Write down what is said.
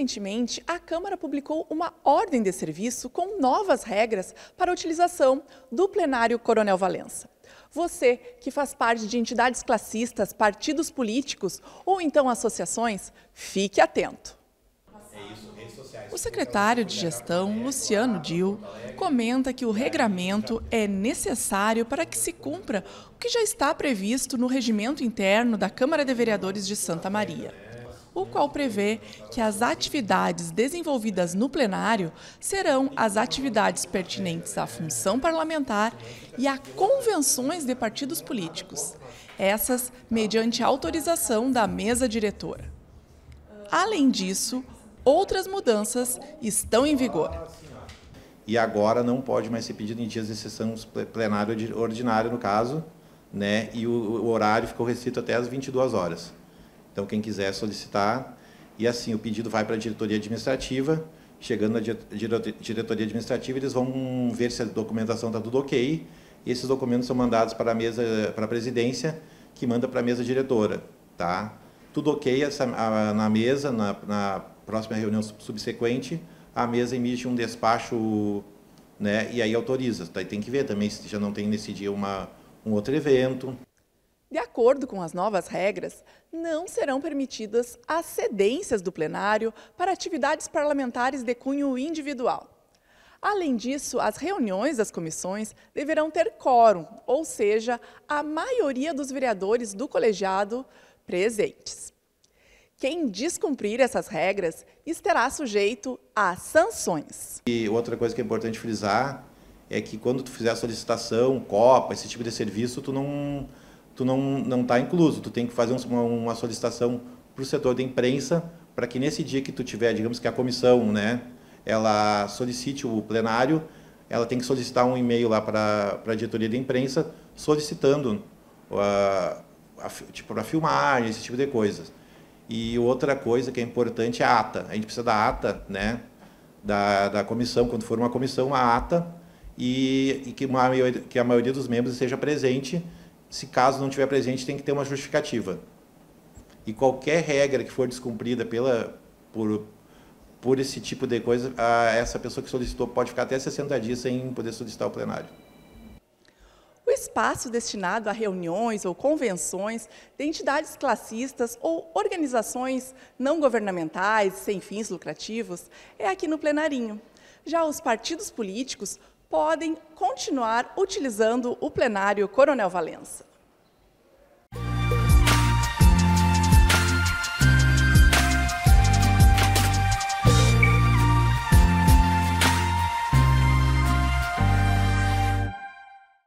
Recentemente, a Câmara publicou uma ordem de serviço com novas regras para a utilização do plenário Coronel Valença. Você que faz parte de entidades classistas, partidos políticos ou então associações, fique atento. O secretário de gestão, Luciano Dil, comenta que o regramento é necessário para que se cumpra o que já está previsto no regimento interno da Câmara de Vereadores de Santa Maria o qual prevê que as atividades desenvolvidas no plenário serão as atividades pertinentes à função parlamentar e a convenções de partidos políticos, essas mediante autorização da mesa diretora. Além disso, outras mudanças estão em vigor. E agora não pode mais ser pedido em dias de sessão plenário ordinário, no caso, né? e o, horário ficou restrito até às 22 horas. Então, quem quiser solicitar, e assim o pedido vai para a diretoria administrativa. Chegando na diretoria administrativa, eles vão ver se a documentação está tudo ok. E esses documentos são mandados para a mesa, para a presidência, que manda para a mesa diretora, tá? Tudo ok essa, a, na mesa, na, na, próxima reunião subsequente, a mesa emite um despacho, né? E aí autoriza. Tá? E tem que ver também se já não tem nesse dia uma, um outro evento. De acordo com as novas regras, não serão permitidas as cedências do plenário para atividades parlamentares de cunho individual. Além disso, as reuniões das comissões deverão ter quórum, ou seja, a maioria dos vereadores do colegiado presentes. Quem descumprir essas regras estará sujeito a sanções. E outra coisa que é importante frisar é que quando tu fizer a solicitação, Copa, esse tipo de serviço, tu não tu não não está incluso. Tu tem que fazer uma, uma solicitação para o setor da imprensa para que nesse dia que tu tiver, digamos que a comissão, né, ela solicite o plenário, ela tem que solicitar um e-mail lá para a diretoria da imprensa solicitando ah, a, tipo para filmagem, esse tipo de coisas. E outra coisa que é importante é a ata. A gente precisa da ata, né, da, da comissão, quando for uma comissão, a ata e, e que, uma, que a maioria dos membros esteja presente se caso não tiver presente, tem que ter uma justificativa. E qualquer regra que for descumprida pela, por, por esse tipo de coisa, a, essa pessoa que solicitou pode ficar até 60 dias sem poder solicitar o plenário. O espaço destinado a reuniões ou convenções de entidades classistas ou organizações não governamentais sem fins lucrativos é aqui no plenarinho. Já os partidos políticos podem continuar utilizando o plenário Coronel Valença.